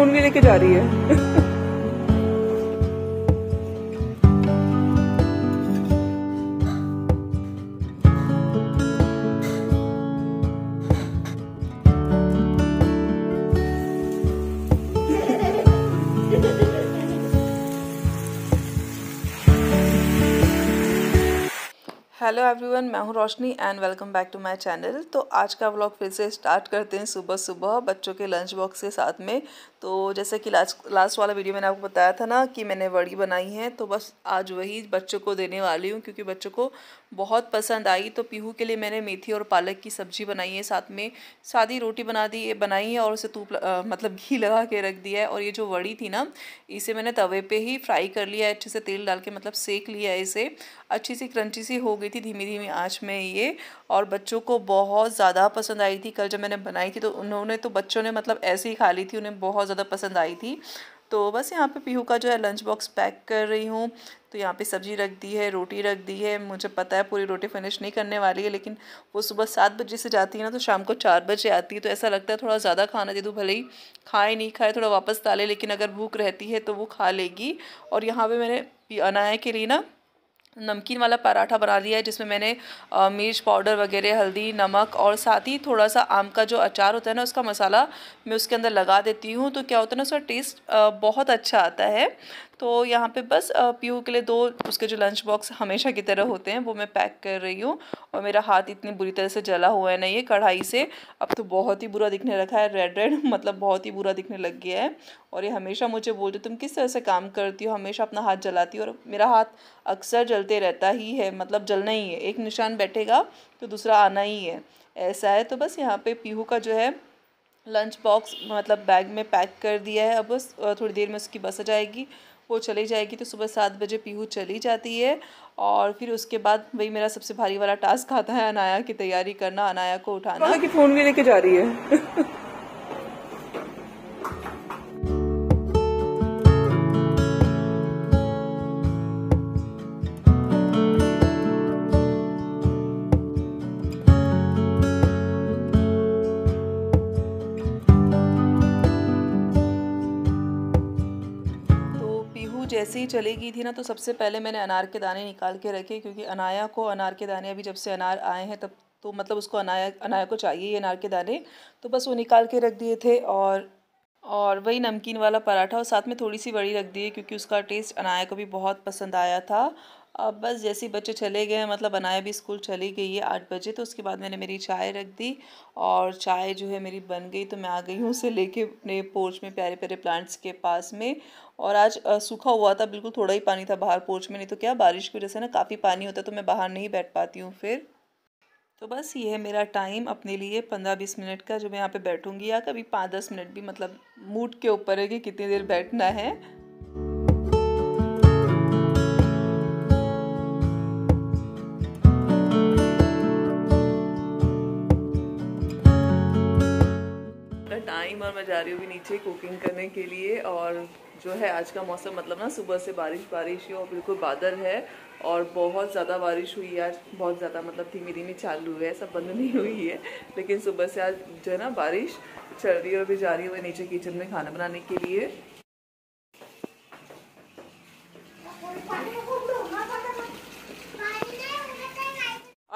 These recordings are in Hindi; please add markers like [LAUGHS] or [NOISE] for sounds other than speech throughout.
फोन भी लेके जा रही है हेलो एवरीवन मैं हूँ Roshni and welcome back to my channel तो आज का व्लॉग फिर से स्टार्ट करते हैं सुबह सुबह बच्चों के लंच बॉक्स के साथ में तो जैसे कि लास्ट लास्ट वाला वीडियो मैंने आपको बताया था ना कि मैंने वड़ी बनाई है तो बस आज वही बच्चों को देने वाली हूँ क्योंकि बच्चों को बहुत पसंद आई तो पीहू के लिए मैंने मेथी और पालक की सब्जी बनाई है साथ में सादी रोटी बना दी बनाई है और उसे तूप मतलब घी लगा के रख दिया है और ये जो वड़ी थी ना इसे मैंने तवे पे ही फ्राई कर लिया है अच्छे से तेल डाल के मतलब सेक लिया है इसे अच्छी सी क्रंची सी हो गई थी धीमी धीमी आँच में ये और बच्चों को बहुत ज़्यादा पसंद आई थी कल जब मैंने बनाई थी तो उन्होंने तो बच्चों ने मतलब ऐसे ही खा ली थी उन्हें बहुत ज़्यादा पसंद आई थी तो बस यहाँ पे पीहू का जो है लंच बॉक्स पैक कर रही हूँ तो यहाँ पे सब्जी रख दी है रोटी रख दी है मुझे पता है पूरी रोटी फिनिश नहीं करने वाली है लेकिन वो सुबह सात बजे से जाती है ना तो शाम को चार बजे आती है तो ऐसा लगता है थोड़ा ज़्यादा खाना दे दूँ भले ही खाए नहीं खाए थोड़ा वापस डाले लेकिन अगर भूख रहती है तो वो खा लेगी और यहाँ पर मैंने अनाया के लिए ना नमकीन वाला पराठा बना लिया है जिसमें मैंने मिर्च पाउडर वगैरह हल्दी नमक और साथ ही थोड़ा सा आम का जो अचार होता है ना उसका मसाला मैं उसके अंदर लगा देती हूँ तो क्या होता है ना उसका टेस्ट बहुत अच्छा आता है तो यहाँ पे बस पीहू के लिए दो उसके जो लंच बॉक्स हमेशा की तरह होते हैं वो मैं पैक कर रही हूँ और मेरा हाथ इतनी बुरी तरह से जला हुआ है ना ये कढ़ाई से अब तो बहुत ही बुरा दिखने रखा है रेड रेड [LAUGHS] मतलब बहुत ही बुरा दिखने लग गया है और ये हमेशा मुझे बोलते तुम किस तरह से काम करती हो हमेशा अपना हाथ जलाती हो और मेरा हाथ अक्सर जलते रहता ही है मतलब जलना ही है एक निशान बैठेगा तो दूसरा आना ही है ऐसा है तो बस यहाँ पे पीहू का जो है लंच बॉक्स मतलब बैग में पैक कर दिया है अब बस थोड़ी देर में उसकी बस आ जाएगी वो चली जाएगी तो सुबह सात बजे पीहू चली जाती है और फिर उसके बाद वही मेरा सबसे भारी वाला टास्क आता है अनाया की तैयारी करना अनाया को उठाना की फ़ोन भी लेके जा रही है [LAUGHS] जैसे ही चली गई थी ना तो सबसे पहले मैंने अनार के दाने निकाल के रखे क्योंकि अनाया को अनार के दाने अभी जब से अनार आए हैं तब तो मतलब उसको अनाया अनाया को चाहिए ये अनार के दाने तो बस वो निकाल के रख दिए थे और और वही नमकीन वाला पराठा और साथ में थोड़ी सी बड़ी रख दी क्योंकि उसका टेस्ट अनाया को भी बहुत पसंद आया था अब बस जैसे ही बच्चे चले गए मतलब बनाया भी स्कूल चली गई है आठ बजे तो उसके बाद मैंने मेरी चाय रख दी और चाय जो है मेरी बन गई तो मैं आ गई हूँ उसे लेके अपने पोर्च में प्यारे प्यारे प्लांट्स के पास में और आज सूखा हुआ था बिल्कुल थोड़ा ही पानी था बाहर पोर्च में नहीं तो क्या बारिश की वजह से ना काफ़ी पानी होता तो मैं बाहर नहीं बैठ पाती हूँ फिर तो बस ये है मेरा टाइम अपने लिए पंद्रह बीस मिनट का जो मैं यहाँ पे बैठूँगी या कभी पाँच दस मिनट भी मतलब मूड के ऊपर है कि कितनी देर बैठना है जा रही हूँ भी नीचे कुकिंग करने के लिए और जो है आज का मौसम मतलब ना सुबह से बारिश बारिश ही और बिल्कुल बादल है और बहुत ज़्यादा बारिश हुई है आज बहुत ज़्यादा मतलब धीमी धीमी चालू है सब बंद नहीं [LAUGHS] हुई है लेकिन सुबह से आज जो है ना बारिश चल रही है और भी जा रही है नीचे किचन में खाना बनाने के लिए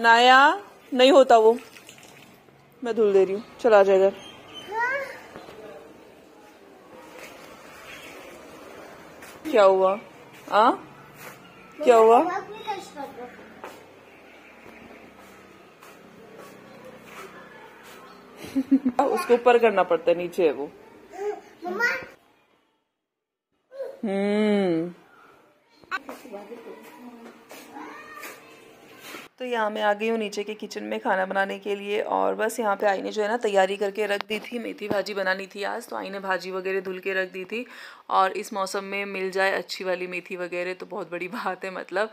अनाया नहीं होता वो मैं धुल दे रही हूँ चला जाएगा क्या हुआ आ? क्या हुआ [LAUGHS] उसको ऊपर करना पड़ता है नीचे है वो हम्म तो यहाँ मैं आ गई हूँ नीचे के किचन में खाना बनाने के लिए और बस यहाँ पे ने जो है ना तैयारी करके रख दी थी मेथी भाजी बनानी थी आज तो आई ने भाजी वगैरह धुल के रख दी थी और इस मौसम में मिल जाए अच्छी वाली मेथी वगैरह तो बहुत बड़ी [LAUGHS] बात है मतलब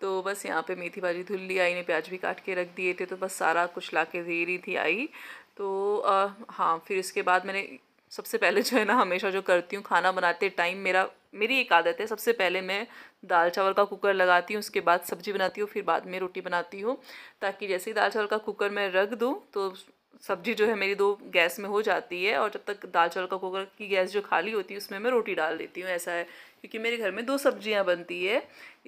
तो बस यहाँ पे मेथी भाजी धुल ली आई ने प्याज भी काट के रख दिए थे तो बस सारा कुछ ला के दे रही थी आई तो हाँ फिर इसके बाद मैंने सबसे पहले जो है ना हमेशा जो करती हूँ खाना बनाते टाइम मेरा मेरी एक आदत है सबसे पहले मैं दाल चावल का कुकर लगाती हूँ उसके बाद सब्जी बनाती हूँ फिर बाद में रोटी बनाती हूँ ताकि जैसे ही दाल चावल का कुकर मैं रख दूँ तो सब्जी जो है मेरी दो गैस में हो जाती है और जब तक दाल चावल का कुकर की गैस जो खाली होती है उसमें मैं रोटी डाल देती हूँ ऐसा है क्योंकि मेरे घर में दो सब्जियां बनती है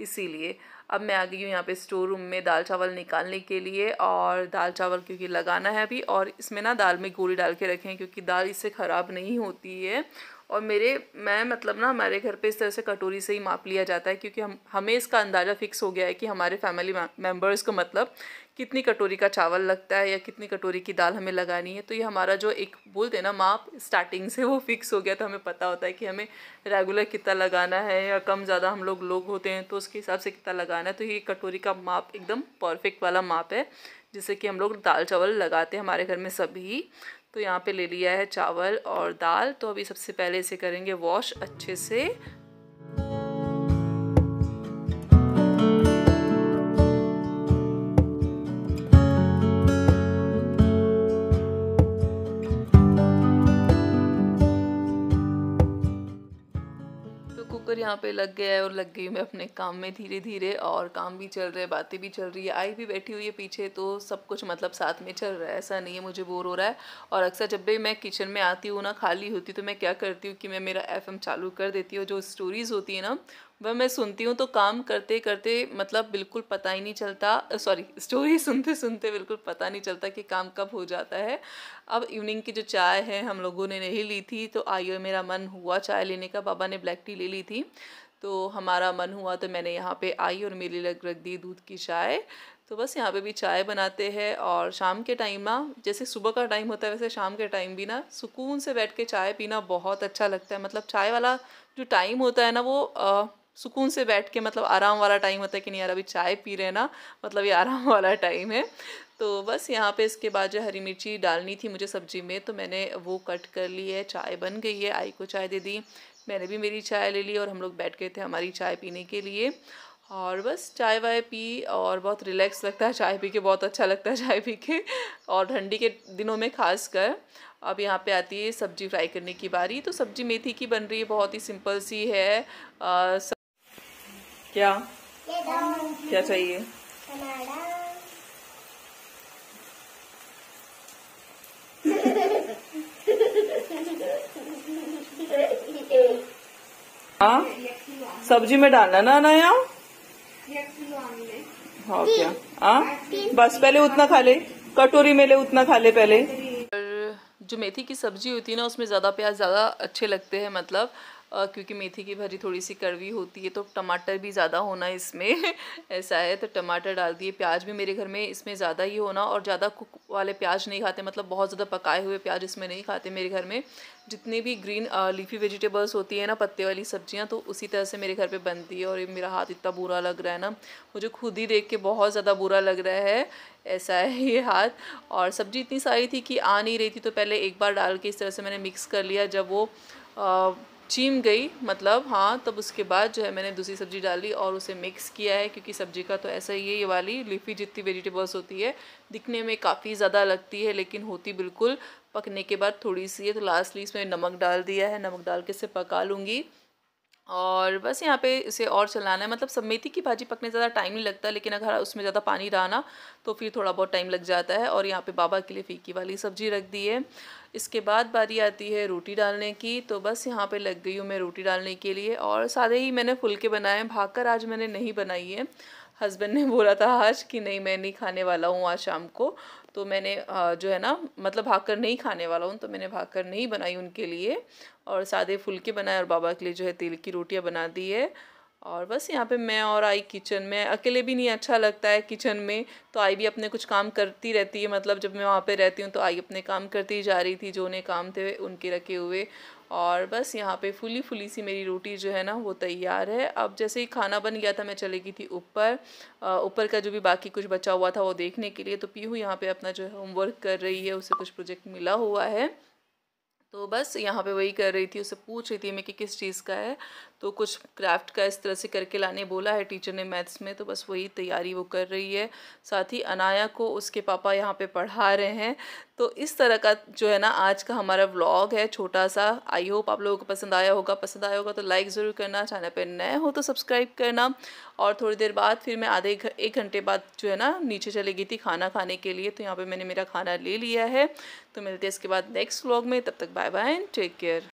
इसीलिए अब मैं आ गई हूँ यहाँ पे स्टोर रूम में दाल चावल निकालने के लिए और दाल चावल क्योंकि लगाना है अभी और इसमें ना दाल में गोली डाल के रखें क्योंकि दाल इससे ख़राब नहीं होती है और मेरे मैं मतलब ना हमारे घर पे इस तरह से कटोरी से ही माप लिया जाता है क्योंकि हम हमें इसका अंदाज़ा फ़िक्स हो गया है कि हमारे फैमिली मेम्बर्स को मतलब कितनी कटोरी का चावल लगता है या कितनी कटोरी की दाल हमें लगानी है तो ये हमारा जो एक बोलते हैं ना माप स्टार्टिंग से वो फिक्स हो गया तो हमें पता होता है कि हमें रेगुलर कितना लगाना है या कम ज़्यादा हम लोग लोग होते हैं तो उसके हिसाब से कितना लगाना है तो ये कटोरी का माप एकदम परफेक्ट वाला माप है जिससे कि हम लोग दाल चावल लगाते हैं हमारे घर में सभी तो यहाँ पे ले लिया है चावल और दाल तो अभी सबसे पहले इसे करेंगे वॉश अच्छे से हेल्पर यहाँ पे लग गया है और लग गई मैं अपने काम में धीरे धीरे और काम भी चल रहे बातें भी चल रही है आई भी बैठी हुई है पीछे तो सब कुछ मतलब साथ में चल रहा है ऐसा नहीं है मुझे बोर हो रहा है और अक्सर जब भी मैं किचन में आती हूँ ना खाली होती तो मैं क्या करती हूँ कि मैं मेरा एफ चालू कर देती हूँ जो स्टोरीज़ होती है ना वह मैं सुनती हूँ तो काम करते करते मतलब बिल्कुल पता ही नहीं चलता सॉरी स्टोरी [LAUGHS] सुनते सुनते बिल्कुल पता नहीं चलता कि काम कब हो जाता है अब इवनिंग की जो चाय है हम लोगों ने नहीं ली थी तो आइए मेरा मन हुआ चाय लेने का बाबा ने ब्लैक टी ले ली थी तो हमारा मन हुआ तो मैंने यहाँ पे आई और मेरी लग रख दी दूध की चाय तो बस यहाँ पे भी चाय बनाते हैं और शाम के टाइम ना जैसे सुबह का टाइम होता है वैसे शाम के टाइम भी ना सुकून से बैठ के चाय पीना बहुत अच्छा लगता है मतलब चाय वाला जो टाइम होता है ना वो आ, सुकून से बैठ के मतलब आराम वाला टाइम होता है कि नहीं यार अभी चाय पी रहे हैं ना मतलब ये आराम [LAUGHS] वाला टाइम है तो बस यहाँ पे इसके बाद जो हरी मिर्ची डालनी थी मुझे सब्जी में तो मैंने वो कट कर ली है चाय बन गई है आई को चाय दे दी मैंने भी मेरी चाय ले ली और हम लोग बैठ गए थे हमारी चाय पीने के लिए और बस चाय वाय पी और बहुत रिलैक्स लगता है चाय पी के बहुत अच्छा लगता है चाय पी के और ठंडी के दिनों में खास कर अब यहाँ पे आती है सब्ज़ी फ्राई करने की बारी तो सब्ज़ी मेथी की बन रही है बहुत ही सिंपल सी है आ, क्या क्या चाहिए हाँ सब्जी में डालना ना यहाँ हाँ क्या हाँ बस पहले उतना खा ले कटोरी में ले उतना खा ले पहले जो मेथी की सब्जी होती है ना उसमें ज़्यादा प्याज ज़्यादा अच्छे लगते हैं मतलब क्योंकि मेथी की भाजी थोड़ी सी कड़वी होती है तो टमाटर भी ज़्यादा होना इसमें [LAUGHS] ऐसा है तो टमाटर डाल दिए प्याज भी मेरे घर में इसमें ज़्यादा ही होना और ज़्यादा कुक वाले प्याज नहीं खाते मतलब बहुत ज़्यादा पकाए हुए प्याज इसमें नहीं खाते मेरे घर में जितने भी ग्रीन लीफी वेजिटेबल्स होती है ना पत्ते वाली सब्जियाँ तो उसी तरह से मेरे घर पर बनती है और मेरा हाथ इतना बुरा लग रहा है ना मुझे खुद ही देख के बहुत ज़्यादा बुरा लग रहा है ऐसा है ये हाथ और सब्ज़ी इतनी सारी थी कि आ नहीं रही थी तो पहले एक बार डाल के इस तरह से मैंने मिक्स कर लिया जब वो चीम गई मतलब हाँ तब उसके बाद जो है मैंने दूसरी सब्ज़ी डाली और उसे मिक्स किया है क्योंकि सब्ज़ी का तो ऐसा ही है ये वाली लिफी जितनी वेजिटेबल्स होती है दिखने में काफ़ी ज़्यादा लगती है लेकिन होती बिल्कुल पकने के बाद थोड़ी सी है तो लास्टली इसमें नमक डाल दिया है नमक डाल के इसे पका लूँगी और बस यहाँ पे इसे और चलाना है मतलब सब मेथी की भाजी पकने ज़्यादा टाइम नहीं लगता लेकिन अगर उसमें ज़्यादा पानी रहा ना तो फिर थोड़ा बहुत टाइम लग जाता है और यहाँ पे बाबा के लिए फीकी वाली सब्जी रख दी है इसके बाद बारी आती है रोटी डालने की तो बस यहाँ पे लग गई हूँ मैं रोटी डालने के लिए और सारे ही मैंने फुलके बनाए हैं भाग आज मैंने नहीं बनाई है हस्बैंड ने बोला था आज कि नहीं मैं नहीं खाने वाला हूँ आज शाम को तो मैंने जो है ना मतलब भागकर नहीं खाने वाला हूँ तो मैंने भागकर नहीं बनाई उनके लिए और सादे फुलके बनाए और बाबा के लिए जो है तिल की रोटियाँ बना दी है और बस यहाँ पे मैं और आई किचन में अकेले भी नहीं अच्छा लगता है किचन में तो आई भी अपने कुछ काम करती रहती है मतलब जब मैं वहाँ पे रहती हूँ तो आई अपने काम करती जा रही थी जो उन्हें काम थे उनके रखे हुए और बस यहाँ पे फुली फुली सी मेरी रोटी जो है ना वो तैयार है अब जैसे ही खाना बन गया था मैं चले गई थी ऊपर ऊपर का जो भी बाकी कुछ बचा हुआ था वो देखने के लिए तो पीहू यहाँ पे अपना जो है होमवर्क कर रही है उसे कुछ प्रोजेक्ट मिला हुआ है तो बस यहाँ पे वही कर रही थी उससे पूछ रही थी मैं कि किस चीज़ का है तो कुछ क्राफ्ट का इस तरह से करके लाने बोला है टीचर ने मैथ्स में तो बस वही तैयारी वो कर रही है साथ ही अनाया को उसके पापा यहाँ पे पढ़ा रहे हैं तो इस तरह का जो है ना आज का हमारा व्लॉग है छोटा सा आई होप आप लोगों को पसंद आया होगा पसंद आया होगा तो लाइक ज़रूर करना चैनल पर नए हो तो सब्सक्राइब करना और थोड़ी देर बाद फिर मैं आधे एक घंटे बाद जो है ना नीचे चले गई थी खाना खाने के लिए तो यहाँ पर मैंने मेरा खाना ले लिया है तो मिलते हैं इसके बाद नेक्स्ट व्लॉग में तब तक bye bye and take care